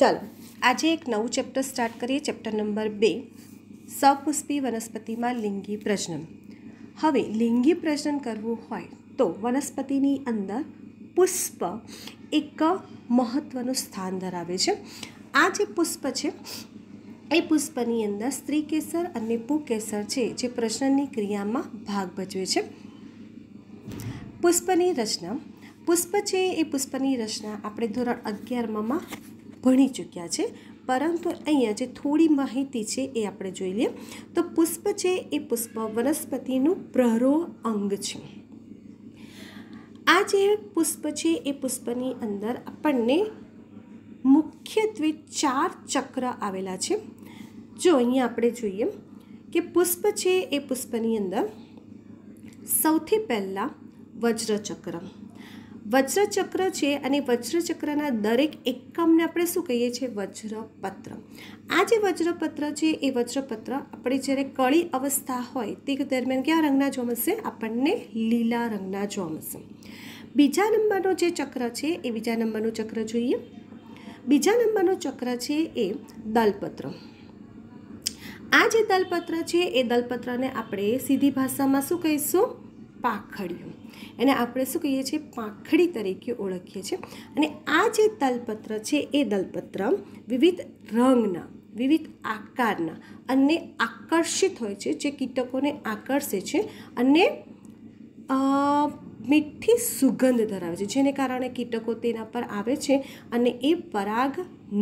ચાલો આજે એક નવું ચેપ્ટર સ્ટાર્ટ કરીએ ચેપ્ટર નંબર બે સપુષ્પી વનસ્પતિમાં લિંગી પ્રજનન હવે લિંગી પ્રજનન કરવું હોય તો વનસ્પતિની અંદર પુષ્પ એક મહત્ત્વનું સ્થાન ધરાવે છે આ જે પુષ્પ છે એ પુષ્પની અંદર સ્ત્રી કેસર અને પુકેસર છે જે પ્રજનનની ક્રિયામાં ભાગ ભજવે છે પુષ્પની રચના પુષ્પ છે એ પુષ્પની રચના આપણે ધોરણ અગિયારમાં ભણી ચૂક્યા છે પરંતુ અહીંયા જે થોડી માહિતી છે એ આપણે જોઈ લઈએ તો પુષ્પ છે એ પુષ્પ વનસ્પતિનું પ્રહરો અંગ છે આ જે પુષ્પ છે એ પુષ્પની અંદર આપણને મુખ્યત્વે ચાર ચક્ર આવેલા છે જો અહીંયા આપણે જોઈએ કે પુષ્પ છે એ પુષ્પની અંદર સૌથી પહેલાં વજ્રચક્ર વજ્રચક્ર છે અને વજ્રચક્રના દરેક એકમને આપણે શું કહીએ છીએ વજ્રપત્ર આ જે વજ્રપત્ર છે એ વજ્રપત્ર આપણે જ્યારે કળી અવસ્થા હોય તે દરમિયાન કયા રંગના જોવા મળશે આપણને લીલા રંગના જોવા મળશે બીજા નંબરનો જે ચક્ર છે એ બીજા નંબરનું ચક્ર જોઈએ બીજા નંબરનું ચક્ર છે એ દલપત્ર આ જે દલપત્ર છે એ દલપત્રને આપણે સીધી ભાષામાં શું કહીશું પાંખડિયું એને આપણે શું કહીએ છીએ પાંખડી તરીકે ઓળખીએ છીએ અને આ જે તલપત્ર છે એ દલપત્ર વિવિધ રંગના વિવિધ આકારના અને આકર્ષિત હોય છે જે કીટકોને આકર્ષે છે અને મીઠી સુગંધ ધરાવે છે જેને કારણે કીટકો તેના પર આવે છે અને એ પરાગ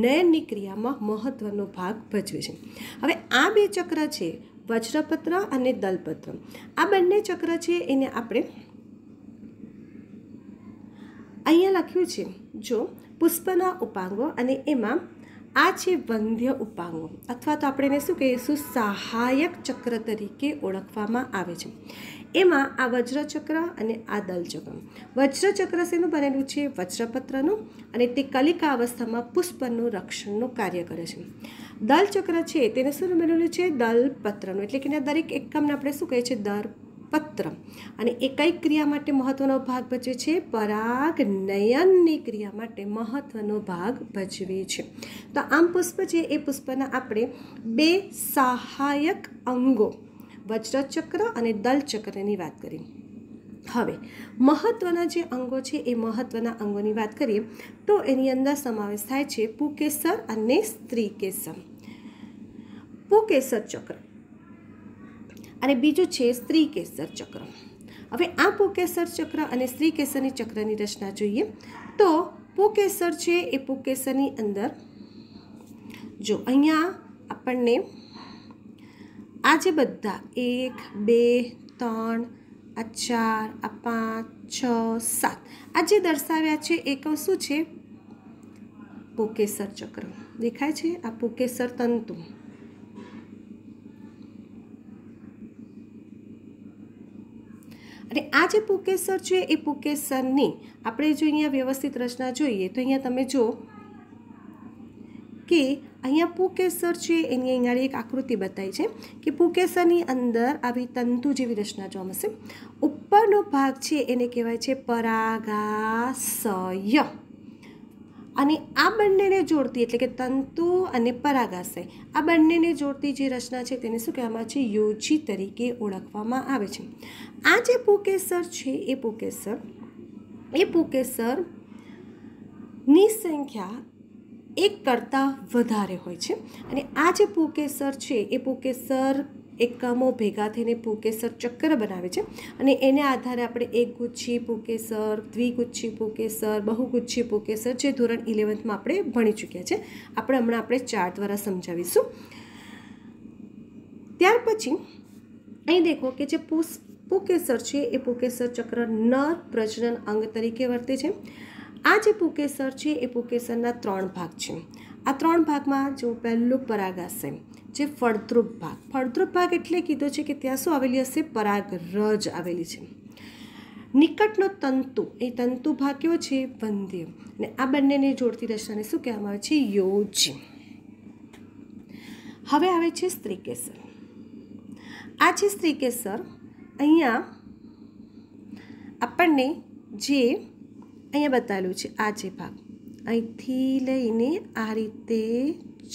નયનની ક્રિયામાં મહત્ત્વનો ભાગ ભજવે છે હવે આ બે ચક્ર છે વજ્રપત્ર અને દલપત્ર આ બંને ચક્ર છે એને આપણે અહીંયા લખ્યું છે જો પુષ્પના ઉપાંગો અને એમાં આ છે વંધ્ય ઉપાંગો અથવા તો આપણે એને શું કહીએ સુસહાયક ચક્ર તરીકે ઓળખવામાં આવે છે એમાં આ વજ્રચક્ર અને આ દલચક્ર વજ્રચક્ર શેનું બનેલું છે વજ્રપત્રનું અને તે કલિકા અવસ્થામાં પુષ્પનું રક્ષણનું કાર્ય કરે છે દલ ચક્ર છે તેને શું મેળવેલું છે દલ પત્રનું એટલે કે દરેક એકમને આપણે શું કહીએ છીએ દર પત્ર અને એ કઈ ક્રિયા માટે મહત્વનો ભાગ ભજવે છે પરાગ નયનની ક્રિયા માટે મહત્વનો ભાગ ભજવે છે તો આમ પુષ્પ છે એ પુષ્પના આપણે બે સહાયક અંગો વજ્રચક્ર અને દલચક્રની વાત કરી હવે મહત્ત્વના જે અંગો છે એ મહત્ત્વના અંગોની વાત કરીએ તો એની અંદર સમાવેશ થાય છે પુકેસર અને સ્ત્રી કેસર પુકેસર ચક્ર અને બીજું છે સ્ત્રી કેસર ચક્ર હવે આ પુકેસર ચક્ર અને સ્ત્રી કેસરની ચક્રની રચના જોઈએ તો પુકેસર છે એ પુકેસરની અંદર જો અહીંયા આપણને આજે બધા એક બે ત્રણ આ ચાર આ પાંચ છ સાત આ જે દર્શાવ્યા છે એક શું છે પોકેસર ચક્ર દેખાય છે આ પોકેસર તંતુ અને આ જે પુકેસર છે એ પુકેસરની આપણે જો અહીંયા વ્યવસ્થિત રચના જોઈએ તો અહીંયા તમે જો કે અહીંયા પુકેસર છે એની અહીંયા એક આકૃતિ બતાવી છે કે પુકેસરની અંદર આવી તંતુ જેવી રચના જોવા મળશે ઉપરનો ભાગ છે એને કહેવાય છે પરાગાશય અને આ બંનેને જોડતી એટલે કે તંતુ અને પરાગાશય આ બંનેને જોડતી જે રચના છે તેને શું કહેવામાં છે યોજી તરીકે ઓળખવામાં આવે છે આ જે પુકેસર છે એ પુકેસર એ પુકેસર ની સંખ્યા એક કરતાં વધારે હોય છે અને આ જે પૂકેસર છે એ પુકેસર એકમો ભેગા થઈને પૂકેસર ચક્ર બનાવે છે અને એને આધારે આપણે એક ગુચ્છી પૂકેસર દ્વિગુચ્છી પૂકેસર બહુગુચ્છી પૂકેસર જે ધોરણ ઇલેવન્થમાં આપણે ભણી ચૂક્યા છે આપણે હમણાં આપણે ચાર દ્વારા સમજાવીશું ત્યાર પછી અહીં દેખો કે જે પુસ પુકેસર છે એ પુકેસર ચક્ર નર પ્રજનન અંગ તરીકે વર્તે છે આ જે પુકેસર છે એ પુકેસરના ત્રણ ભાગ છે આ ત્રણ ભાગમાં જો પહેલું પરાગ હશે જે ફળદ્રુપ ભાગ ફળદ્રુપ ભાગ એટલે કીધો છે કે ત્યાં શું આવેલી હશે પરાગ રજ આવેલી છે નિકટનો તંતુ એ તંતુ ભાગ કેવો છે વંધ્ય અને આ બંનેને જોડતી રચનાને શું કહેવામાં આવે છે યોજ હવે આવે છે સ્ત્રી આ છે સ્ત્રી અહીંયા આપણને જે અહીંયા બતાવેલું છે આ જે ભાગ અહીંથી લઈને આ રીતે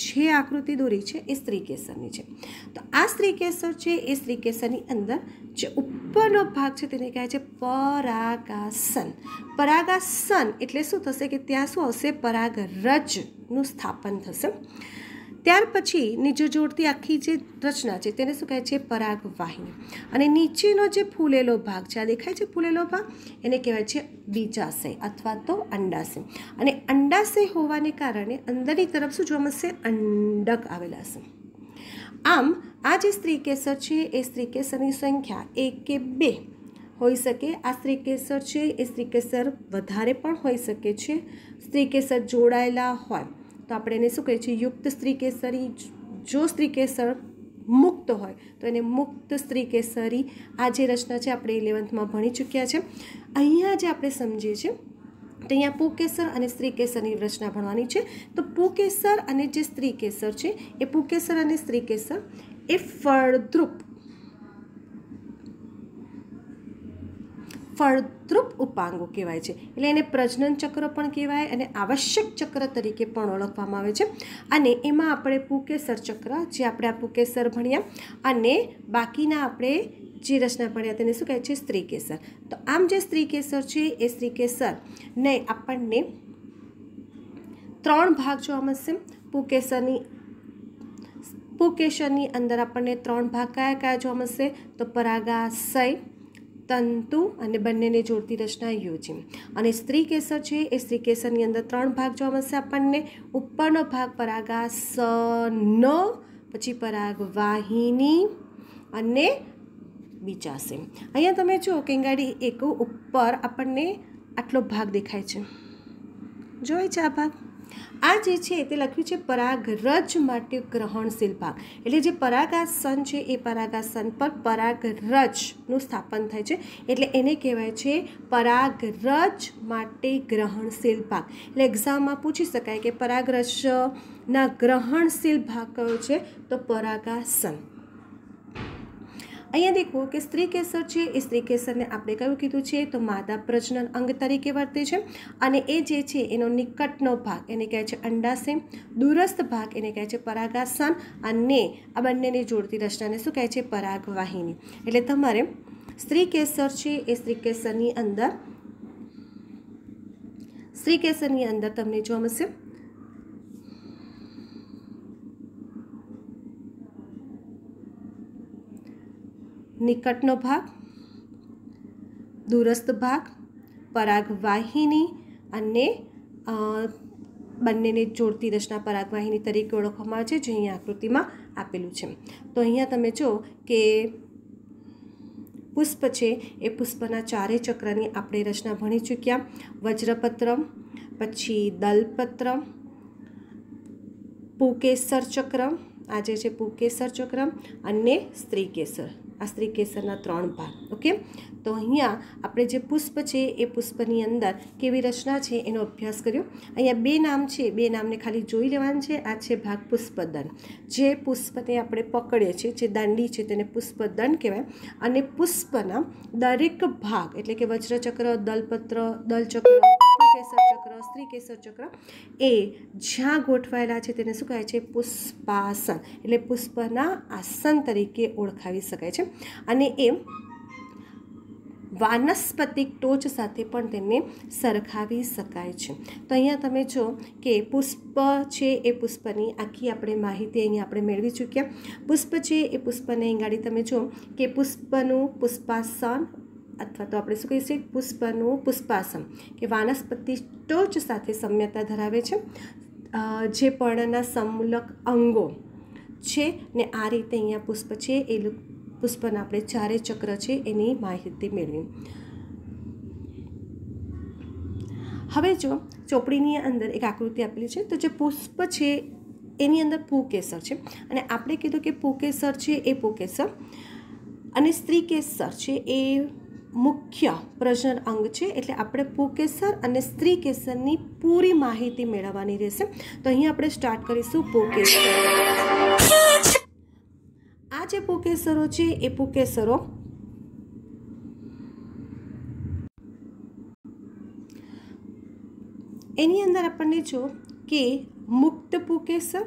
જે આકૃતિ દોરી છે એ સ્ત્રી કેસરની છે તો આ સ્ત્રી કેસર છે એ સ્ત્રી કેસરની અંદર જે ઉપરનો ભાગ છે તેને કહે છે પરાગાસન પરાગાસન એટલે શું થશે કે ત્યાં શું આવશે પરાગરજનું સ્થાપન થશે ત્યાર પછી નીચે જોડતી આખી જે રચના છે તેને શું કહે છે પરાગ વાહિની અને નીચેનો જે ફૂલેલો ભાગ છે આ દેખાય છે ફૂલેલો ભાગ એને કહેવાય છે બીજાશય અથવા તો અંડાશય અને અંડાશય હોવાને કારણે અંદરની તરફ શું જોવા મળશે અંડક આવેલા છે આમ આ જે સ્ત્રી કેસર છે એ સ્ત્રી કેસરની સંખ્યા એક કે બે હોઈ શકે આ સ્ત્રી કેસર છે એ સ્ત્રી કેસર વધારે પણ હોઈ શકે છે સ્ત્રી કેસર જોડાયેલા હોય તો આપણે એને શું કહે છીએ યુક્ત સ્ત્રી કેસરી જો સ્ત્રી કેસર મુક્ત હોય તો એને મુક્ત સ્ત્રી કેસરી આ જે રચના છે આપણે ઇલેવન્થમાં ભણી ચૂક્યા છે અહીંયા જે આપણે સમજીએ છીએ તો અહીંયા પુકેસર અને સ્ત્રી કેસરની રચના ભણવાની છે તો પુકેસર અને જે સ્ત્રી કેસર છે એ પુકેસર અને સ્ત્રી કેસર એ ફળદ્રુપ ફળદ્રુપ ઉપાંગો કહેવાય છે એટલે એને પ્રજનન ચક્ર પણ કહેવાય અને આવશ્યક ચક્ર તરીકે પણ ઓળખવામાં આવે છે અને એમાં આપણે પુકેસર ચક્ર જે આપણે આ પુકેસર ભણ્યા અને બાકીના આપણે જે રચના ભણ્યા તેને શું કહે છે સ્ત્રી કેસર તો આમ જે સ્ત્રી કેસર છે એ સ્ત્રી કેસર ને આપણને ત્રણ ભાગ જોવા મળશે પુકેસરની પુકેશરની અંદર આપણને ત્રણ ભાગ કયા કયા જોવા મળશે તો પરાગાશય તંતુ અને બંનેને જોડતી રચના યોજી અને સ્ત્રી કેસર છે એ સ્ત્રી કેસરની અંદર ત્રણ ભાગ જોવા મળશે આપણને ઉપરનો ભાગ પરાગા સ ન પછી પરાગ વાહિની અને બીજાશે અહીંયા તમે જુઓ કેંગાડી એક ઉપર આપણને આટલો ભાગ દેખાય છે જોઈ છે આ ભાગ આ જે છે તે લખ્યું છે પરાગરજ માટે ગ્રહણશીલ ભાગ એટલે જે પરાગાસન છે એ પરાગાસન પર પરાગરજનું સ્થાપન થાય છે એટલે એને કહેવાય છે પરાગરજ માટે ગ્રહણશીલ ભાગ એટલે એક્ઝામમાં પૂછી શકાય કે પરાગ રજના ગ્રહણશીલ ભાગ કયો છે તો પરાગાસન અહીંયા દેખો કે સ્ત્રી કેસર છે એ સ્ત્રી કેસરને આપણે કયું કીધું છે તો માદા પ્રજનન અંગ તરીકે વર્તે છે અને એ જે છે એનો નિકટનો ભાગ એને કહે છે અંડાશય દૂરસ્થ ભાગ એને કહે છે પરાગાસન અને આ બંનેને જોડતી રચનાને શું કહે છે પરાગવાહિની એટલે તમારે સ્ત્રી કેસર છે એ સ્ત્રી કેસરની અંદર સ્ત્રી કેસરની અંદર તમને જોવા મળશે નિકટનો ભાગ દૂરસ્થ ભાગ પરાગવાહિની અને બંનેને જોડતી રચના પરાગવાહિની તરીકે ઓળખવામાં આવે છે જે અહીંયા આકૃતિમાં આપેલું છે તો અહીંયા તમે જો કે પુષ્પ છે એ પુષ્પના ચારે ચક્રની આપણે રચના ભણી ચૂક્યા વજ્રપત્ર પછી દલપત્ર પુકેસર ચક્ર આજે છે પુકેસર ચક્ર અને સ્ત્રી કેસર આ સ્ત્રી કેસરના ત્રણ ભાગ ઓકે તો અહીંયા આપણે જે પુષ્પ છે એ પુષ્પની અંદર કેવી રચના છે એનો અભ્યાસ કર્યો અહીંયા બે નામ છે બે નામને ખાલી જોઈ લેવાનું છે આ છે ભાગ પુષ્પદન જે પુષ્પને આપણે પકડીએ છીએ જે દાંડી છે તેને પુષ્પદન કહેવાય અને પુષ્પના દરેક ભાગ એટલે કે વજ્રચક્ર દલપત્ર દલચક્ર કેસર ચક્ર સ્ત્રી કેસર ચક્ર એ જ્યાં ગોઠવાયેલા છે તેને શું કહે છે પુષ્પાસન એટલે પુષ્પના આસન તરીકે ઓળખાવી શકાય છે અને એ વાનસ્પતિક ટોચ સાથે પણ તેમને સરખાવી શકાય છે તો અહીંયા તમે જો કે પુષ્પ છે એ પુષ્પની આખી આપણે માહિતી અહીંયા આપણે મેળવી ચૂક્યા પુષ્પ છે એ પુષ્પને અહીંગાડી તમે જો કે પુષ્પનું પુષ્પાસન અથવા તો આપણે શું કહીએ છીએ પુષ્પનું પુષ્પાસન કે વાનસ્પતિ ટોચ સાથે સમ્યતા ધરાવે છે જે પર્ણના સમૂલક અંગો છે ને આ રીતે અહીંયા પુષ્પ છે એ પુષ્પના આપણે ચારે ચક્ર છે એની માહિતી મેળવી હવે જો ચોપડીની અંદર એક આકૃતિ આપેલી છે તો જે પુષ્પ છે એની અંદર પૂકેસર છે અને આપણે કીધું કે પૂકેસર છે એ પૂકેસર અને સ્ત્રી કેસર છે એ મુખ્ય પ્રજનન અંગ છે એટલે આપણે પૂકેસર અને સ્ત્રી કેસરની પૂરી માહિતી મેળવવાની રહેશે તો અહીં આપણે સ્ટાર્ટ કરીશું પૂકેસર જે પુકેસરો છે એ પુકેસરો એની અંદર આપણને જો કે મુક્ત પુકેસર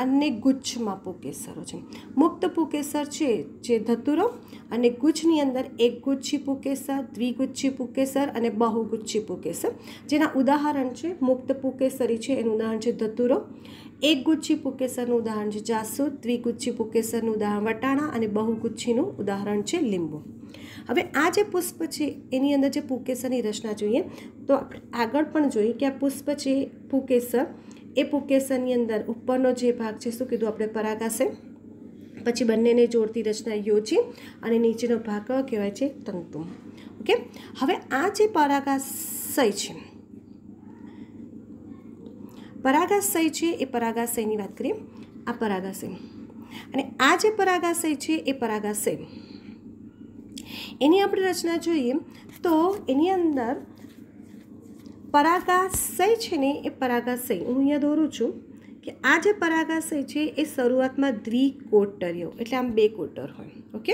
અને ગુચ્છમાં પુકેસરો છે મુક્ત પુકેસર છે જે ધતુરો અને ગુચ્છની અંદર એક ગુચ્છી પુકેસર દ્વિગુચ્છી પુકેસર અને બહુગુચ્છી પુકેસર જેના ઉદાહરણ છે મુક્ત પુકેસરી છે એનું ઉદાહરણ છે ધતુરો એક ગુચ્છી પુકેસરનું ઉદાહરણ છે જાસૂદ દ્વિગુચ્છી પુકેસરનું ઉદાહરણ વટાણા અને બહુગુચ્છીનું ઉદાહરણ છે લીંબુ હવે આ જે પુષ્પ છે એની અંદર જે પુકેસરની રચના જોઈએ તો આપણે આગળ પણ જોઈએ કે આ પુષ્પ છે પુકેસર એ પુકેસરની અંદર ઉપરનો જે ભાગ છે શું કીધું આપણે પરાગાશે પછી બંનેને જોડતી રચના યોજી અને નીચેનો ભાગ કહેવાય છે તંતુ ઓકે હવે આ જે પરાગાશય છે પરાગાશય છે એ પરાગાશયની વાત કરીએ આ પરાગાશય અને આ જે પરાગાશય છે એ પરાગાશય એની આપણે રચના જોઈએ તો એની અંદર પરાગાશય છે ને એ પરાગાશય હું અહીંયા દોરું છું કે આ જે પરાગાશય છે એ શરૂઆતમાં દ્વિકોટરીઓ એટલે આમ બે કોટર હોય ઓકે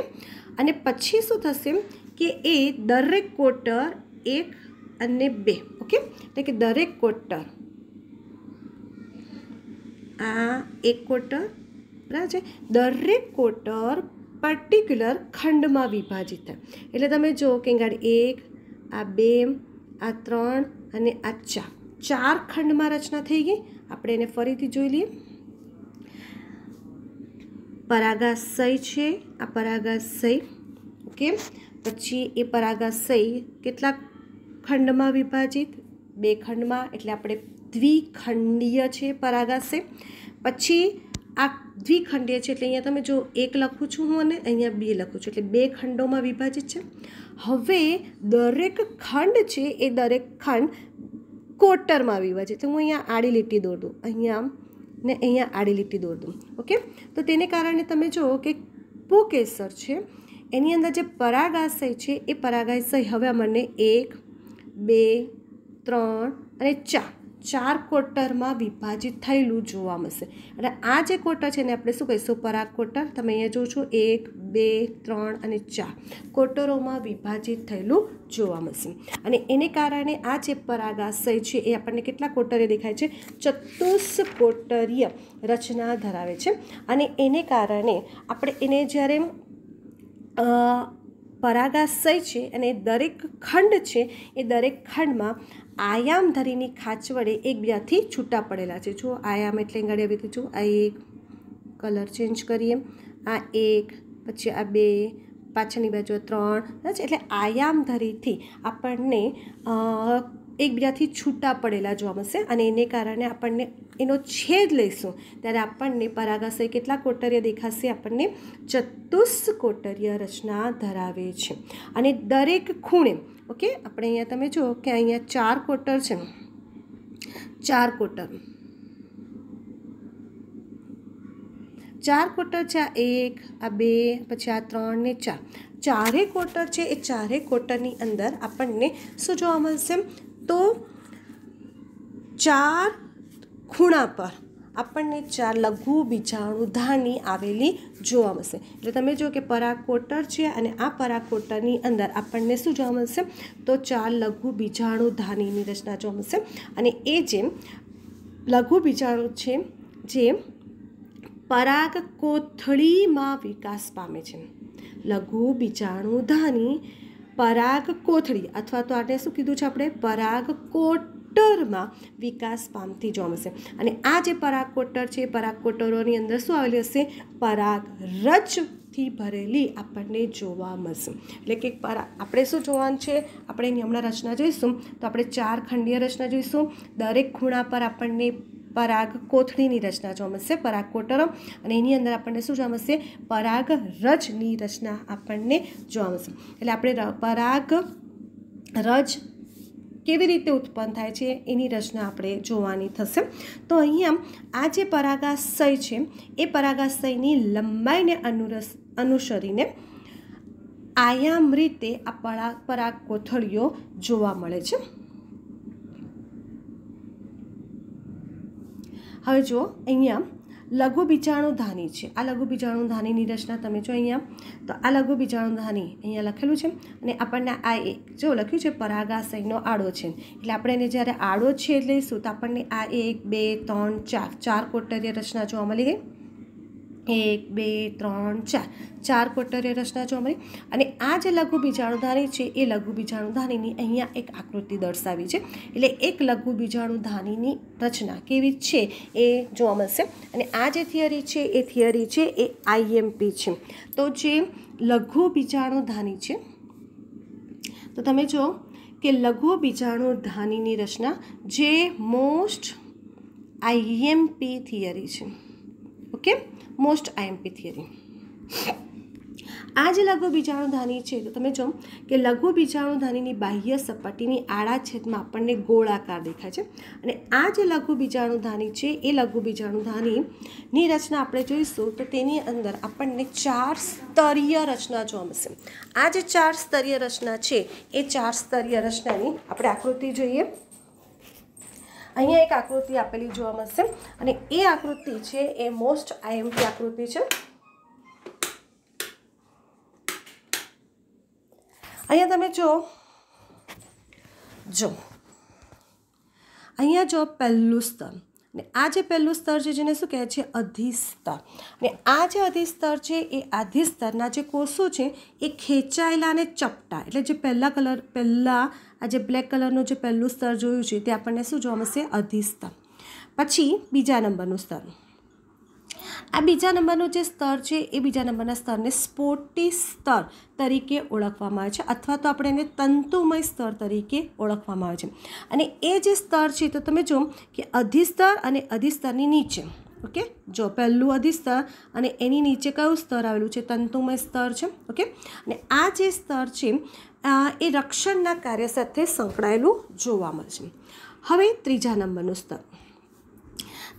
અને પછી શું થશે કે એ દરેક કોટર એક અને બે ઓકે એટલે કે દરેક કોટર આ એક કોટર બરાબર છે દરેક કોટર પર્ટિક્યુલર ખંડમાં વિભાજિત થાય એટલે તમે જુઓ કે ગાડી એક આ બે આ ત્રણ અને આ ચાર ચાર ખંડમાં રચના થઈ ગઈ આપણે એને ફરીથી જોઈ લઈએ પરાગાશય છે આ પરાગાશય ઓકે પછી એ પરાગાશય કેટલા ખંડમાં વિભાજિત બે ખંડમાં એટલે આપણે દ્વિખંડીય છે પરાગાશય પછી આ દ્વિખંડીય છે એટલે અહીંયા તમે જો એક લખું છું હું અને અહીંયા બે લખું છું એટલે બે ખંડોમાં વિભાજિત છે હવે દરેક ખંડ છે એ દરેક ખંડ કોટરમાં વિભાજિત તો હું અહીંયા આડી લીટી દોર દઉં અહીંયા ને અહીંયા આડી લીટી દોર દઉં ઓકે તો તેને કારણે તમે જુઓ કે પોકેસર છે એની અંદર જે પરાગાશય છે એ પરાગાશય હવે મને એક બે ત્રણ અને ચાર ચાર ક્વોટરમાં વિભાજિત થયેલું જોવા મળશે અને આ જે ક્વોટર છે એને આપણે શું કહીશું પરાગ ક્વોટર તમે અહીંયા જોઉં છો એક બે ત્રણ અને ચાર ક્વોટરોમાં વિભાજિત થયેલું જોવા મળશે અને એને કારણે આ જે પરાગાશય છે એ આપણને કેટલા કોટરે દેખાય છે કોટરીય રચના ધરાવે છે અને એને કારણે આપણે એને જ્યારે પરાગાશય છે અને દરેક ખંડ છે એ દરેક ખંડમાં આયામ ધરીની ખાંચ વડે એકબીજાથી છૂટા પડેલા છે જો આયામ એટલે ગાડી આવી જો આ એક કલર ચેન્જ કરીએ આ એક પછી આ બે પાછળની બાજુ ત્રણ એટલે આયામ ધરીથી આપણને એકબીજાથી છૂટા પડેલા જોવા મળશે અને એને કારણે આપણને એનો છેદ લઈશું ત્યારે આપણને પરાગાશય કેટલા કોટર્ય દેખાશે આપણને ચતુષ્કોટરિય રચના ધરાવે છે અને દરેક ખૂણે ઓકે આપણે અહીંયા તમે જુઓ કે અહીંયા ચાર કોટર છે ચાર કોટર ચાર કોટર છે આ એક આ બે પછી આ ત્રણ ને ચાર ચારે કોટર છે એ ચારે કોટરની અંદર આપણને શું જોવા મળશે તો ચાર ખૂણા પર આપણને ચાર લઘુ બીજાણુ ધાની આવેલી જોવા મળશે એટલે તમે જો કે પરાકોટર છે અને આ પરાકોટરની અંદર આપણને શું જોવા મળશે તો ચાર લઘુ બીજાણુ ધાનીની રચના જોવા મળશે અને એ જે લઘુ બીજાણુ છે જે પરાગ કોથળીમાં વિકાસ પામે છે લઘુ બીજાણુ ધાની પરાગ કોથળી અથવા તો આને શું કીધું છે આપણે પરાગ કોટ કોટરમાં વિકાસ પામતી જોમશે અને આ જે પરાગ કોટર છે એ પરાગ કોટરોની અંદર શું આવેલી હશે પરાગ રચ થી ભરેલી આપણને જોવા મળશે એટલે કે આપણે શું જોવાનું છે આપણે એની હમણાં રચના જોઈશું તો આપણે ચાર ખંડીય રચના જોઈશું દરેક ખૂણા પર આપણને પરાગ કોથળીની રચના જોવા મળશે પરાગ કોટરો અને એની અંદર આપણને શું જોવા મળશે પરાગ રજની રચના આપણને જોવા મળશે એટલે આપણે પરાગ રજ કેવી રીતે ઉત્પન્ન થાય છે એની રચના આપણે જોવાની થશે તો અહીંયા આ જે પરાગાશય છે એ પરાગાશયની લંબાઈને અનુરસ અનુસરીને આયામ રીતે આ પરાગ પરાગ કોથળીઓ જોવા મળે છે હવે જો અહીંયા લઘુ બીજાણુ ધાની છે આ લઘુ બીજાણુ ધાનીની રચના તમે જો અહીંયા તો આ લઘુ બીજાણુ ધાની અહીંયા લખેલું છે અને આપણને આ એક જો લખ્યું છે પરાગાશયનો આડો છે એટલે આપણે એને જ્યારે આડો છે લઈશું તો આપણને આ એક બે ત્રણ ચાર ચાર કોટરીય રચના જોવા મળી ગઈ એક બે ત્રણ ચાર ચાર કોટરીય રચના જો મળી અને આ જે લઘુ બીજાણુધાની છે એ લઘુ બીજાણુધાનીની અહીંયા એક આકૃતિ દર્શાવી છે એટલે એક લઘુ બીજાણુધાનીની રચના કેવી છે એ જોવા મળશે અને આ જે થિયરી છે એ થિયરી છે એ આઈએમપી છે તો જે લઘુ બીજાણુધાની છે તો તમે જો કે લઘુ બીજાણુધાનીની રચના જે મોસ્ટ આઈએમપી થિયરી છે ઓકે મોસ્ટ આઈએમપી થિયરી આ જે લઘુ બીજાણુધાની છે તો તમે જો કે લઘુ બીજાણુધાનીની બાહ્ય સપાટીની આડા છેદમાં આપણને ગોળાકાર દેખાય છે અને આ જે લઘુ બીજાણુધાની છે એ લઘુ બીજાણુધાનીની રચના આપણે જોઈશું તો તેની અંદર આપણને ચાર સ્તરીય રચના જોવા મળશે આ જે ચાર સ્તરીય રચના છે એ ચાર સ્તરીય રચનાની આપણે આકૃતિ જોઈએ અહીંયા એક આકૃતિ આપેલી જોવા મળશે અને એ આકૃતિ છે એ મોસ્ટ આઈએમપી આકૃતિ છે અહીંયા તમે જો જો અહીંયા જો પહેલું સ્તર ને આ જે પહેલું સ્તર છે જેને શું કહે છે અધિસ્તર ને આ જે અધિસ્તર છે એ અધિસ્તરના જે કોષો છે એ ખેંચાયેલા અને ચપટા એટલે જે પહેલાં કલર પહેલાં આ જે બ્લેક કલરનું જે પહેલું સ્તર જોયું છે તે આપણને શું જોવા મળશે અધિસ્તર પછી બીજા નંબરનું સ્તર આ બીજા નંબરનું જે સ્તર છે એ બીજા નંબરના સ્તરને સ્પોટી સ્તર તરીકે ઓળખવામાં આવે છે અથવા તો આપણે એને તંતુમય સ્તર તરીકે ઓળખવામાં આવે છે અને એ જે સ્તર છે તો તમે જો કે અધિસ્તર અને અધિસ્તરની નીચે ઓકે જો પહેલું અધિસ્તર અને એની નીચે કયું સ્તર આવેલું છે તંતુમય સ્તર છે ઓકે અને આ જે સ્તર છે એ રક્ષણના કાર્ય સાથે સંકળાયેલું જોવા મળશે હવે ત્રીજા નંબરનું સ્તર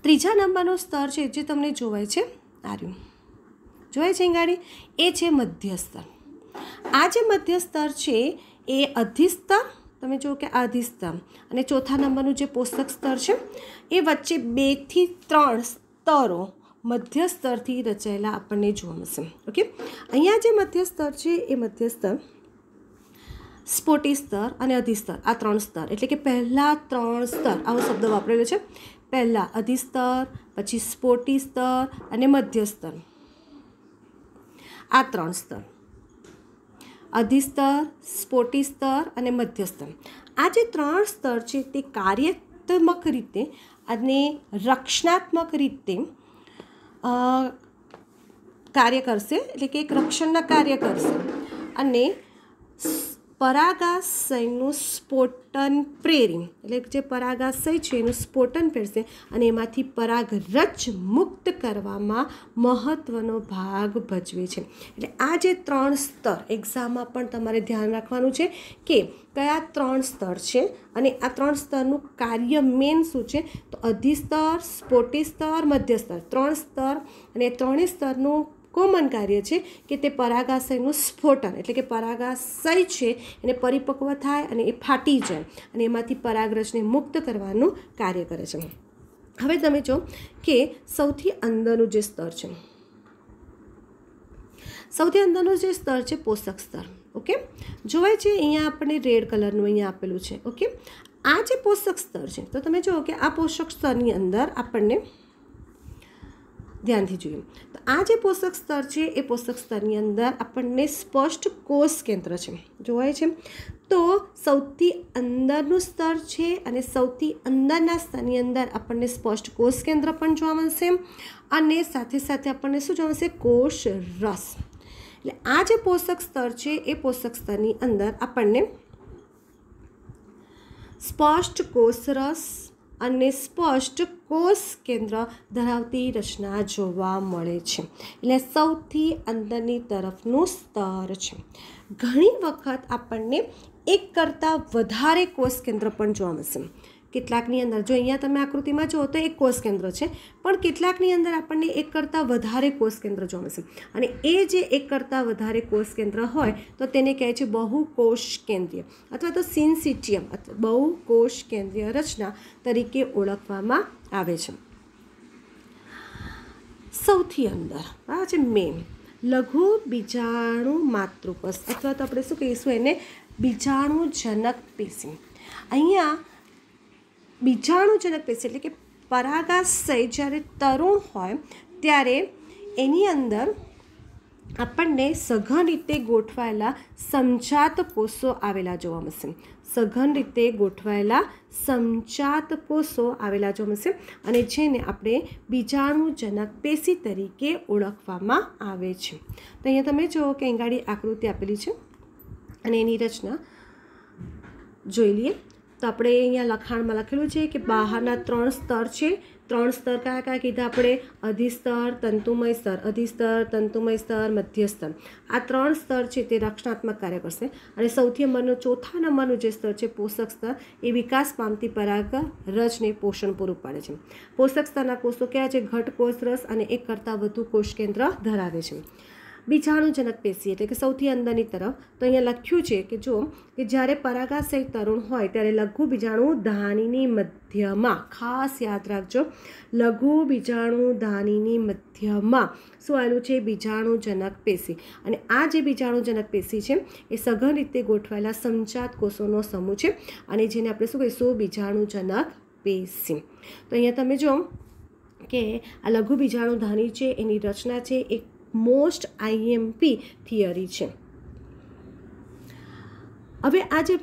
ત્રીજા નંબરનું સ્તર છે જે તમને જોવાય છે આર્યું જોવાય છે ગાડી એ છે મધ્યસ્તર આ જે મધ્યસ્તર છે એ અધિસ્તર તમે જુઓ કે અધિસ્તર અને ચોથા નંબરનું જે પોષક સ્તર છે એ વચ્ચે બેથી ત્રણ સ્તરો મધ્યસ્તરથી રચાયેલા આપણને જોવા મળશે ઓકે અહીંયા જે મધ્ય સ્તર છે એ મધ્યસ્તર સ્ફોટી સ્તર અને અધિસ્તર આ ત્રણ સ્તર એટલે કે પહેલાં ત્રણ સ્તર આવો શબ્દ વાપરેલો છે પહેલાં અધિસ્તર પછી સ્પોટી સ્તર અને મધ્ય સ્તર આ ત્રણ સ્તર અધિસ્તર સ્પોટી સ્તર અને મધ્ય સ્તર આ જે ત્રણ સ્તર છે તે કાર્યાત્મક રીતે અને રક્ષણાત્મક રીતે કાર્ય કરશે એટલે કે એક રક્ષણના કાર્ય કરશે અને પરાગાશયનું સ્ફોટન પ્રેરી એટલે જે પરાગાશય છે એનું સ્ફોટન પ્રેરશે અને એમાંથી પરાગ પરાગરજ મુક્ત કરવામાં મહત્ત્વનો ભાગ ભજવે છે એટલે આ જે ત્રણ સ્તર એક્ઝામમાં પણ તમારે ધ્યાન રાખવાનું છે કે કયા ત્રણ સ્તર છે અને આ ત્રણ સ્તરનું કાર્ય મેન શું છે તો અધિસ્તર સ્ફોટી સ્તર મધ્ય સ્તર ત્રણ સ્તર અને ત્રણેય સ્તરનું કોમન કાર્ય છે કે તે પરાગાશયનું સ્ફોટન એટલે કે પરાગાશય છે એને પરિપક્વ થાય અને એ ફાટી જાય અને એમાંથી પરાગરજને મુક્ત કરવાનું કાર્ય કરે છે હવે તમે જો કે સૌથી અંદરનું જે સ્તર છે સૌથી અંદરનું જે સ્તર છે પોષક સ્તર ઓકે જોવાય છે અહીંયા આપણે રેડ કલરનું અહીંયા આપેલું છે ઓકે આ જે પોષક સ્તર છે તો તમે જુઓ કે આ પોષક સ્તરની અંદર આપણને ધ્યાનથી જોઈએ તો આ જે પોષક સ્તર છે એ પોષક સ્તરની અંદર આપણને સ્પષ્ટ કોષ કેન્દ્ર છે જોવાય છે તો સૌથી અંદરનું સ્તર છે અને સૌથી અંદરના સ્તરની અંદર આપણને સ્પષ્ટ કોષ કેન્દ્ર પણ જોવા મળશે અને સાથે સાથે આપણને શું જોવા મળશે કોષ રસ એટલે આ જે પોષક સ્તર છે એ પોષક સ્તરની અંદર આપણને સ્પષ્ટ કોષ રસ અને સ્પષ્ટ કોષ કેન્દ્ર ધરાવતી રચના જોવા મળે છે એટલે સૌથી અંદરની તરફનું સ્તર છે ઘણી વખત આપણને એક કરતાં વધારે કોષ કેન્દ્ર પણ જોવા મળશે કેટલાકની અંદર જો અહીંયા તમે આકૃતિમાં જુઓ તો એક કોષ કેન્દ્ર છે પણ કેટલાકની અંદર આપણને એક કરતાં વધારે કોષ કેન્દ્ર જોવા મળશે અને એ જે એક કરતાં વધારે કોષ કેન્દ્ર હોય તો તેને કહે છે બહુ કોષ કેન્દ્રીય અથવા તો સિન્સિટિયમ અથવા બહુ કોષ કેન્દ્રીય રચના તરીકે ઓળખવામાં આવે છે સૌથી અંદર આ છે મેન લઘુ બીજાણુ માતૃકોષ અથવા તો આપણે શું કહીશું એને બીજાણુજનક પેશી અહીંયા બીજાણુજનક પેશી એટલે કે પરાગાશય જ્યારે તરુણ હોય ત્યારે એની અંદર આપણને સઘન રીતે ગોઠવાયેલા સમજાત કોષો આવેલા જોવા મળશે સઘન રીતે ગોઠવાયેલા સમજાત કોષો આવેલા જોવા મળશે અને જેને આપણે બીજાણુજનક પેશી તરીકે ઓળખવામાં આવે છે તો અહીંયા તમે જુઓ કે એંગાડી આકૃતિ આપેલી છે અને એની રચના જોઈ લઈએ તો આપણે અહીંયા લખાણમાં લખેલું છે કે બહારના ત્રણ સ્તર છે ત્રણ સ્તર કયા કયા કીધા આપણે અધિસ્તર તંતુમય સ્તર અધિસ્તર તંતુમય સ્તર મધ્યસ્તર આ ત્રણ સ્તર છે તે રક્ષણાત્મક કાર્ય કરશે અને સૌથી નંબરનું ચોથા નંબરનું જે સ્તર છે પોષક સ્તર એ વિકાસ પામતી પરાગ રજને પોષણ પૂરું પાડે છે પોષક સ્તરના કોષો કયા છે ઘટ કોષ રસ અને એક કરતાં વધુ કોષ કેન્દ્ર ધરાવે છે બીજાણુજનક પેશી એટલે કે સૌથી અંદરની તરફ તો અહીંયા લખ્યું છે કે જો કે જ્યારે પરાગાશય તરુણ હોય ત્યારે લઘુ બીજાણુ ધાનીની મધ્યમાં ખાસ યાદ રાખજો લઘુ બીજાણુ ધાનીની મધ્યમાં શું આવેલું છે બીજાણુજનક પેશી અને આ જે બીજાણુજનક પેશી છે એ સઘન રીતે ગોઠવાયેલા સંચાત કોષોનો સમૂહ છે અને જેને આપણે શું કહીશું બીજાણુજનક પેશી તો અહીંયા તમે જો કે આ લઘુ બીજાણુ બીજાણુધાની છે એની રચના છે એક મોસ્ટ આઈએમપી થિયરી છે હવે આ જે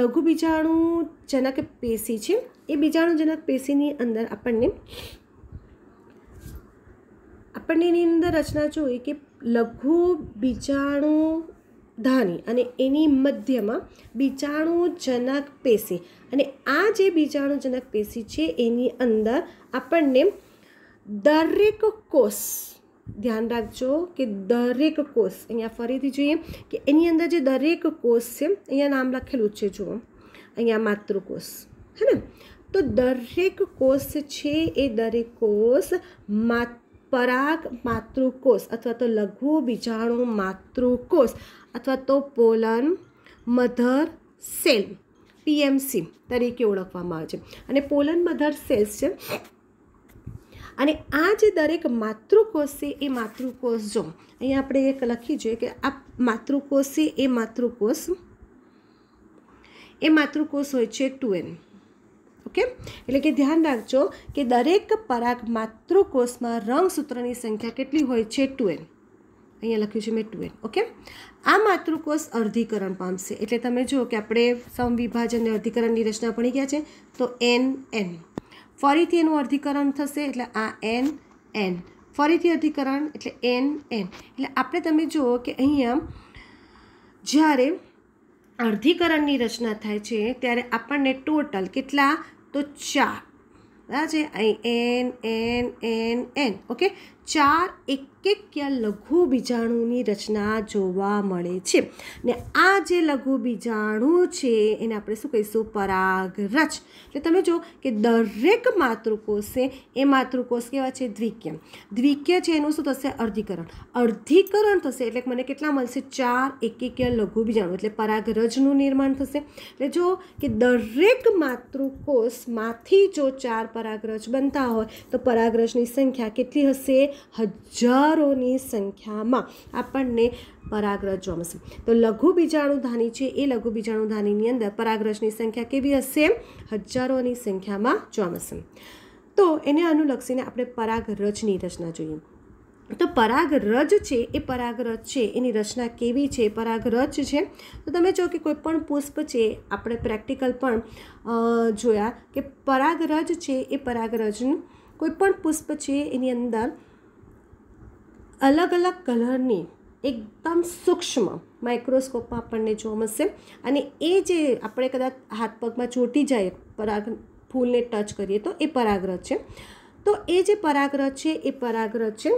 લઘુ બીજાણુ પેશી છે એ બીજાણુજનક પેશીની અંદર આપણને આપણને એની અંદર રચના જોઈએ કે લઘુ બીજાણુ ધાની અને એની મધ્યમાં બીજાણુજનક પેશી અને આ જે બીજાણુજનક પેશી છે એની અંદર આપણને દરેક કોષ ધ્યાન રાખજો કે દરેક કોષ અહીંયા ફરીથી જોઈએ કે એની અંદર જે દરેક કોષ છે અહીંયા નામ લખેલું છે જુઓ અહીંયા માતૃકોષ હે ને તો દરેક કોષ છે એ દરેક કોષ મા પરાગ માતૃકોષ અથવા તો લઘુ બીજાણુ માતૃકોષ અથવા તો પોલન મધર સેલ પીએમસી તરીકે ઓળખવામાં આવે છે અને પોલન મધર સેલ્સ છે અને આ જે દરેક માતૃકોષ છે એ માતૃકોષ જો અહીંયા આપણે એક લખી જોઈએ કે આ માતૃકોષ છે એ માતૃકોષ એ માતૃકોષ હોય છે ટુ એન ઓકે એટલે કે ધ્યાન રાખજો કે દરેક પરાગ માતૃકોષમાં રંગસૂત્રની સંખ્યા કેટલી હોય છે ટુ એન અહીંયા લખ્યું છે મેં ટુ એન ઓકે આ માતૃકોષ અર્ધીકરણ પામશે એટલે તમે જુઓ કે આપણે સમવિભાજન અને અર્ધીકરણની રચના ભણી ગયા છે તો એન એન ફરીથી એનું અર્ધિકરણ થશે એટલે આ એન એન ફરીથી અર્ધિકરણ એટલે એન એન એટલે આપણે તમે જુઓ કે અહીંયા જ્યારે અર્ધિકરણની રચના થાય છે ત્યારે આપણને ટોટલ કેટલા તો ચાર બરાબર છે અહીં N N N N okay ચાર એક કે ક્યાં લઘુ બીજાણુની રચના જોવા મળે છે ને આ જે લઘુ બીજાણુ છે એને આપણે શું કહીશું પરાગરજ એટલે તમે જો કે દરેક માતૃકોષ છે એ માતૃકોષ કેવા છે દ્વિકીય દ્વિકીય છે એનું શું થશે અર્ધીકરણ અર્ધીકરણ થશે એટલે મને કેટલા મળશે ચાર એકીકીય લઘુ બીજાણુ એટલે પરાગરજનું નિર્માણ થશે એટલે જો કે દરેક માતૃકોષમાંથી જો ચાર પરાગરજ બનતા હોય તો પરાગરજની સંખ્યા કેટલી હશે હજાર હજારોની સંખ્યામાં આપણને પરાગરજ જોવા મળશે તો લઘુ બીજાણુધાની છે એ લઘુ બીજાણુધાનીની અંદર પરાગરજની સંખ્યા કેવી હશે હજારોની સંખ્યામાં જોવા મળશે તો એને અનુલક્ષીને આપણે પરાગરજની રચના જોઈએ તો પરાગરજ છે એ પરાગરજ છે એની રચના કેવી છે પરાગરજ છે તો તમે જો કે કોઈ પણ પુષ્પ છે આપણે પ્રેક્ટિકલ પણ જોયા કે પરાગરજ છે એ પરાગરજનું કોઈ પણ પુષ્પ છે એની અંદર અલગ અલગ કલરની એકદમ સૂક્ષ્મ માઇક્રોસ્કોપમાં આપણને જોવા મળશે અને એ જે આપણે કદાચ હાથ પગમાં ચોંટી જાય પરાગ ફૂલને ટચ કરીએ તો એ પરાગરજ છે તો એ જે પરાગરજ છે એ પરાગરજ છે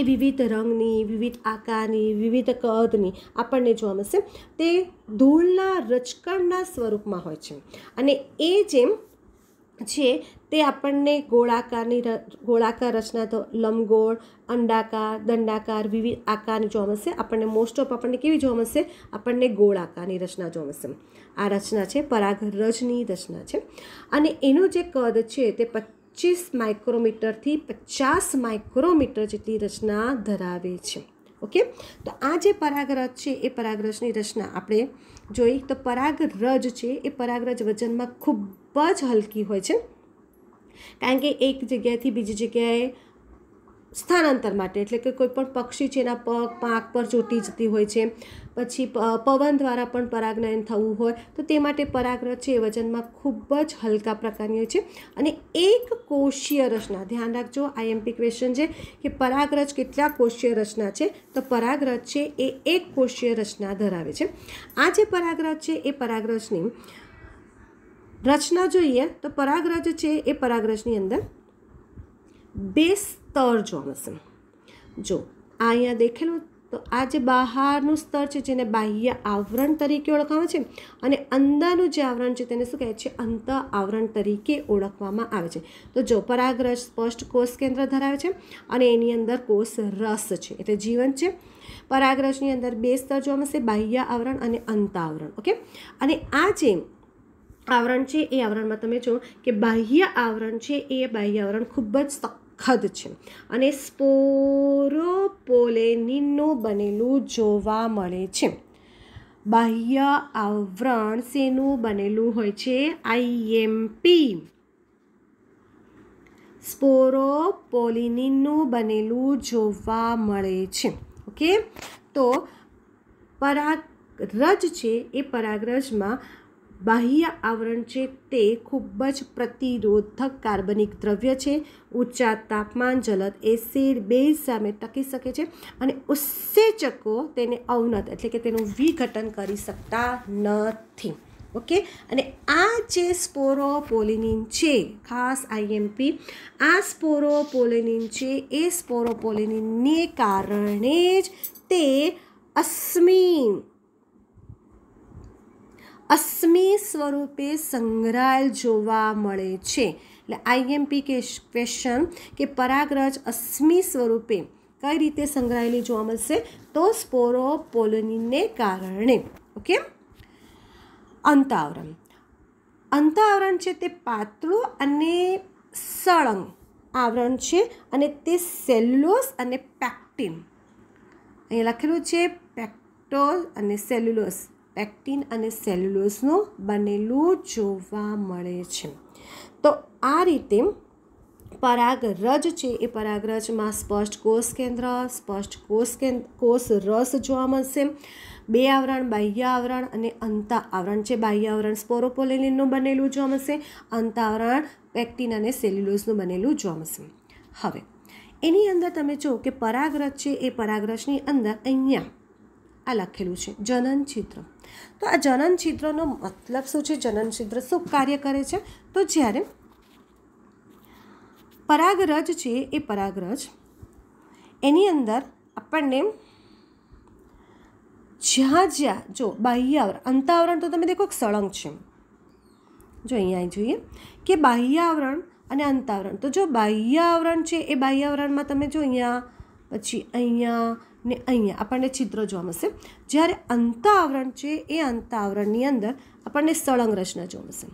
એ વિવિધ રંગની વિવિધ આકારની વિવિધ કદની આપણને જોવા મળશે તે ધૂળના રચકણના સ્વરૂપમાં હોય છે અને એ જેમ છે તે આપણને ગોળાકારની ગોળાકાર રચના તો લંબગોળ અંડાકાર દંડાકાર વિવિધ આકારની જોવા મળશે આપણને મોસ્ટ ઓફ આપણને કેવી જોવા મળશે આપણને ગોળાકારની રચના જોવા મળશે આ રચના છે પરાગ રજની રચના છે અને એનું જે કદ છે તે પચીસ માઇક્રોમીટરથી પચાસ માઇક્રોમીટર જેટલી રચના ધરાવે છે ઓકે તો આ જે પરાગરજ છે એ પરાગરજની રચના આપણે જોઈ તો પરાગરજ છે એ પરાગરજ વજનમાં ખૂબ ખૂબ જ હલકી હોય છે કારણ કે એક જગ્યાએથી બીજી જગ્યાએ સ્થાનાંતર માટે એટલે કે કોઈ પણ પક્ષી છે એના પગ પાંખ પર ચોંટી જતી હોય છે પછી પવન દ્વારા પણ પરાગનયન થવું હોય તો તે માટે પરાગરથ છે એ વજનમાં ખૂબ જ હલકા પ્રકારની હોય છે અને એક કોષીય રચના ધ્યાન રાખજો આઈએમપી ક્વેશ્ચન છે કે પરાગરજ કેટલા કોષીય રચના છે તો પરાગરજ છે એ એક કોષીય રચના ધરાવે છે આ જે પરાગરજ છે એ પરાગરજની રચના જોઈએ તો પરાગરજ છે એ પરાગરજની અંદર બે સ્તર જોવા મળશે જો આ અહીંયા દેખેલું તો આ જે બહારનું સ્તર છે જેને બાહ્ય આવરણ તરીકે ઓળખવામાં છે અને અંદરનું જે આવરણ છે તેને શું કહે છે અંત આવરણ તરીકે ઓળખવામાં આવે છે તો જો પરાગરજ સ્પષ્ટ કોષ કેન્દ્ર ધરાવે છે અને એની અંદર કોષ રસ છે એટલે જીવન છે પરાગરજની અંદર બે સ્તર જોવા મળશે બાહ્ય આવરણ અને અંત આવરણ ઓકે અને આ જે આવરણ છે એ આવરણમાં તમે જુઓ કે બાહ્ય આવરણ છે એ બાહ્ય આવરણ ખૂબ જ સખત છે અને સ્પોરોપોલેનિનનું બનેલું જોવા મળે છે બાહ્ય આવરણ શેનું બનેલું હોય છે આઈએમપી સ્પોરોપોલિનિનનું બનેલું જોવા મળે છે ઓકે તો પરાગરજ છે એ પરાગરજમાં બાહ્ય આવરણ છે તે ખૂબ જ પ્રતિરોધક કાર્બનિક દ્રવ્ય છે ઊંચા તાપમાન જલદ એસિડ બેઝ સામે ટકી શકે છે અને ઉત્સેચકો તેને અવનત એટલે કે તેનું વિઘટન કરી શકતા નથી ઓકે અને આ જે સ્પોરોપોલિનિન છે ખાસ આઈએમપી આ સ્પોરોપોલિનિન છે એ સ્પોરોપોલિનિનને કારણે જ તે અસ્મિન અસ્મી સ્વરૂપે સંગ્રહાયેલ જોવા મળે છે એટલે આઈએમપી કે ક્વેશ્ચન કે પરાગરજ અસ્મી સ્વરૂપે કઈ રીતે સંગ્રહાયેલી જોવા મળશે તો સ્પોરોપોલોનીને કારણે ઓકે અંતાવરણ અંતાવરણ છે તે પાતળું અને સળંગ આવરણ છે અને તે સેલ્યુલોસ અને પેક્ટિન અહીંયા લખેલું છે પેક્ટોલ અને સેલ્યુલોસ પેક્ટિન અને સેલ્યુલોઝનું બનેલું જોવા મળે છે તો આ રીતે પરાગરજ છે એ પરાગરજમાં સ્પષ્ટ કોષ કેન્દ્ર સ્પષ્ટ કોષ કેન્દ્ર કોષ રસ જોવા મળશે બે આવરણ બાહ્ય આવરણ અને અંતા આવરણ છે બાહ્ય આવરણ સ્પોરોપોલેલિનનું બનેલું જોવા મળશે અંત આવરણ પેક્ટિન અને સેલ્યુલોઝનું બનેલું જોવા મળશે હવે એની અંદર તમે જો કે પરાગરજ છે એ પરાગરજની અંદર અહીંયા આ લખેલું છે જનન ચિત્ર તો આ જનન ચિત્રનો મતલબ શું છે જનન છિદ્ર શું કાર્ય કરે છે તો જ્યારે પરાગરજ છે એ પરાગરજ એની અંદર આપણને જ્યાં જ્યાં જો બાહ્યાવરણ અંતાવરણ તો તમે દેખો સળંગ છે જો અહીંયા જોઈએ કે બાહ્યાવરણ અને અંતાવરણ તો જો બાહ્યાવરણ છે એ બાહ્યાવરણમાં તમે જો અહીંયા પછી અહીંયા ને અહીંયા આપણને છિદ્રો જોવા મળશે જ્યારે અંત આવરણ છે એ અંત આવરણની અંદર આપણને સળંગ રચના જોવા મળશે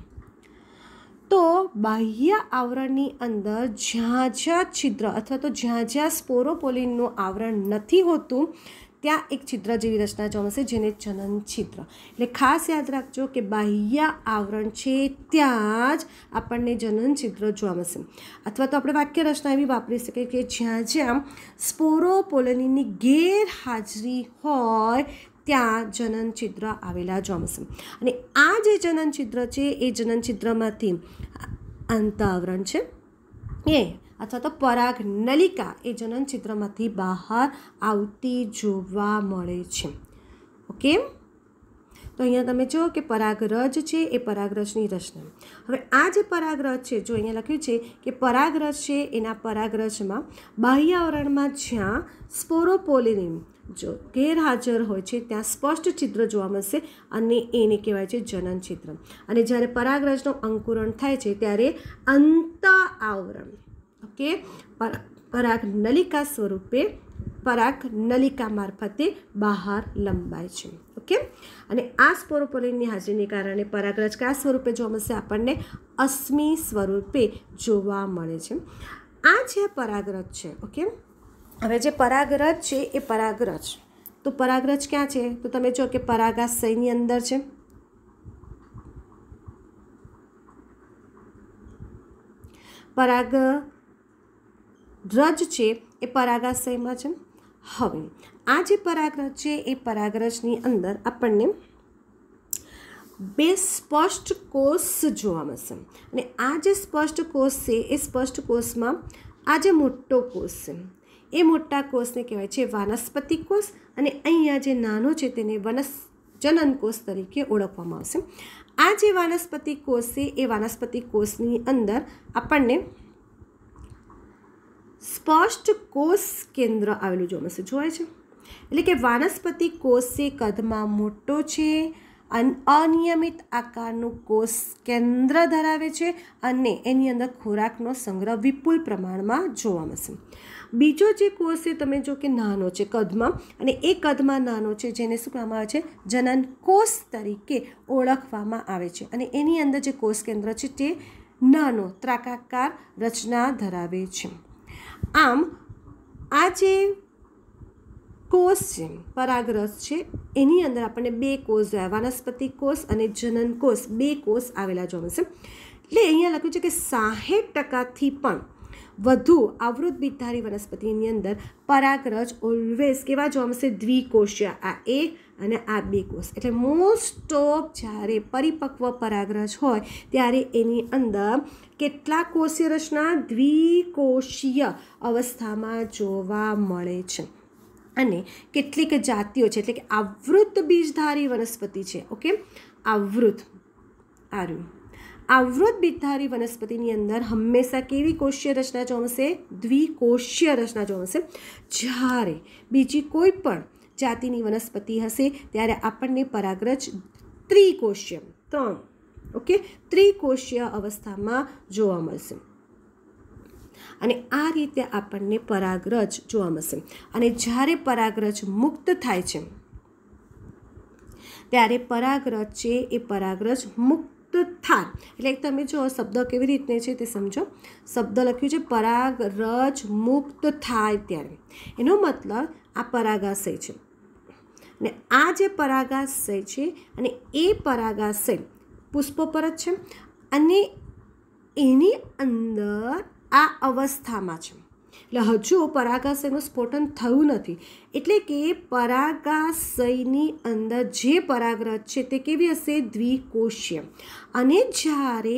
તો બાહ્ય આવરણની અંદર જ્યાં જ્યાં છિદ્ર અથવા તો જ્યાં જ્યાં સ્પોરોપોલિનનું આવરણ નથી હોતું ત્યાં એક છિદ્ર જેવી રચના જોવા મળશે જેને જનન છિદ્ર એટલે ખાસ યાદ રાખજો કે બાહ્ય આવરણ છે ત્યાં જ આપણને જનન છિદ્ર જોવા મળશે અથવા તો આપણે વાક્ય રચના એવી વાપરી શકીએ કે જ્યાં જ્યાં સ્પોરોપોલનીની ગેરહાજરી હોય ત્યાં જનન છિદ્ર આવેલા જોવા મળશે અને આ જે જનન છિદ્ર છે એ જનન છિદ્રમાંથી અંત આવરણ છે એ અથવા તો પરાગ નલિકા એ જનન જનનછિદ્રમાંથી બહાર આવતી જોવા મળે છે ઓકે તો અહીંયા તમે જો કે પરાગરજ છે એ પરાગરજની રચના હવે આ જે પરાગરજ છે જો અહીંયા લખ્યું છે કે પરાગરજ છે એના પરાગરજમાં બાહ્ય આવરણમાં જ્યાં સ્પોરોપોલિનિમ જો ગેરહાજર હોય છે ત્યાં સ્પષ્ટ ચિત્ર જોવા મળશે અને એને કહેવાય છે જનન ચિત્ર અને જ્યારે પરાગરજનું અંકુરણ થાય છે ત્યારે અંત આવરણ કે પરાગ નલિકા સ્વરૂપે પરાગ નલિકા મારફતે બહાર લંબાય છે ઓકે અને આ સ્પોરોપોલિનની હાજરીને કારણે પરાગરજ કયા સ્વરૂપે જોવા મળશે આપણને અસ્મી સ્વરૂપે જોવા મળે છે આ જે પરાગરજ છે ઓકે હવે જે પરાગરજ છે એ પરાગરજ તો પરાગરજ ક્યાં છે તો તમે જો કે પરાગાશયની અંદર છે પરાગ રજ છે એ પરાગાશયમાં છે હવે આ જે પરાગરજ છે એ પરાગરજની અંદર આપણને બે સ્પષ્ટ કોષ જોવા મળશે અને આ જે સ્પષ્ટ કોષ છે એ સ્પષ્ટ કોષમાં આ જે મોટો કોષ છે એ મોટા કોષને કહેવાય છે વાનસ્પતિ કોષ અને અહીંયા જે નાનો છે તેને વનસ જનન કોષ તરીકે ઓળખવામાં આવશે આ જે વાનસ્પતિ કોષ છે એ વાનસ્પતિ કોષની અંદર આપણને સ્પષ્ટ કોષ કેન્દ્ર આવેલું જોવા મળશે જોવાય છે એટલે કે વાનસ્પતિ કોષે કદમાં મોટો છે અનિયમિત આકારનું કોષ કેન્દ્ર ધરાવે છે અને એની અંદર ખોરાકનો સંગ્રહ વિપુલ પ્રમાણમાં જોવા મળશે બીજો જે કોષ છે તમે જો કે નાનો છે કદમાં અને એ કદમાં નાનો છે જેને શું કહેવામાં આવે છે જનન કોષ તરીકે ઓળખવામાં આવે છે અને એની અંદર જે કોષ કેન્દ્ર છે તે નાનો ત્રાકાકાર રચના ધરાવે છે આમ આ જે કોષ છે પરાગરસ છે એની અંદર આપણને બે કોષ જોયા વનસ્પતિ કોષ અને જનન કોષ બે કોષ આવેલા જોવા મળશે એટલે અહીંયા લખ્યું છે કે સાહીઠ ટકાથી પણ વધુ આવૃત બીજધારી વનસ્પતિની અંદર પરાગરજ ઓલવેઝ કેવા જોવા મળશે દ્વિકોષીય આ એક અને આ બે કોષ એટલે મોસ્ટ ઓફ જ્યારે પરિપક્વ પરાગરજ હોય ત્યારે એની અંદર કેટલાક કોષીય રચના દ્વિકોષીય અવસ્થામાં જોવા મળે છે અને કેટલીક જાતિઓ છે એટલે કે આવૃત બીજધારી વનસ્પતિ છે ઓકે આવૃત આર્યું આવૃત બીજધારી વનસ્પતિની અંદર હંમેશા કેવી કોષીય રચના જોમશે દ્વિકોષીય રચના જોમશે જ્યારે બીજી કોઈ પણ જાતિની વનસ્પતિ હશે ત્યારે આપણને પરાગ્રજ ત્રિકોષીય ત્રણ ઓકે ત્રિકોષીય અવસ્થામાં જોવા મળશે અને આ રીતે આપણને પરાગરજ જોવા મળશે અને જ્યારે પરાગરજ મુક્ત થાય છે ત્યારે પરાગરજ છે એ પરાગરજ મુક્ત થાય એટલે તમે જો શબ્દ કેવી રીતને છે તે સમજો શબ્દ લખ્યું છે પરાગરજ મુક્ત થાય ત્યારે એનો મતલબ આ પરાગાશય છે અને આ જે પરાગાશય છે અને એ પરાગાશય પુષ્પો પર જ છે અને એની અંદર આ અવસ્થામાં છે એટલે હજુ પરાગાશયનું સ્ફોટન થયું નથી એટલે કે પરાગાશયની અંદર જે પરાગરજ છે તે કેવી હશે દ્વિકોષીય અને જ્યારે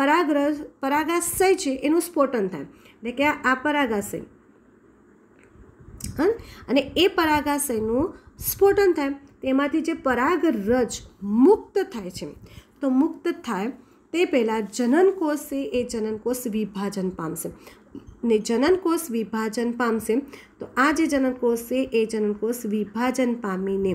પરાગરજ પરાગાશય છે એનું સ્ફોટન થાય એટલે કે આ પરાગાશય અને એ પરાગાશયનું સ્ફોટન થાય તેમાંથી જે પરાગરજ મુક્ત થાય છે તો મુક્ત થાય તે પહેલાં જનનકોષ છે એ જનનકોષ વિભાજન પામશે ને જનનકોષ વિભાજન પામશે તો આ જે જનનકોષ છે એ જનનકોષ વિભાજન પામીને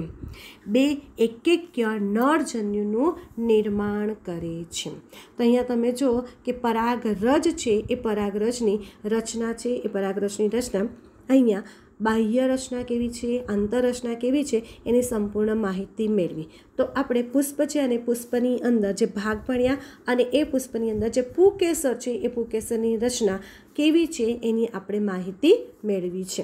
બે એક એક કળ નળજન્યુનું નિર્માણ કરે છે તો અહીંયા તમે જો કે પરાગરજ છે એ પરાગરજની રચના છે એ પરાગરજની રચના અહીંયા બાહ્ય રચના કેવી છે આંતરરચના કેવી છે એની સંપૂર્ણ માહિતી મેળવી તો આપણે પુષ્પ છે અને પુષ્પની અંદર જે ભાગ ભણ્યા અને એ પુષ્પની અંદર જે પુકેસર છે એ પુકેસરની રચના કેવી છે એની આપણે માહિતી મેળવી છે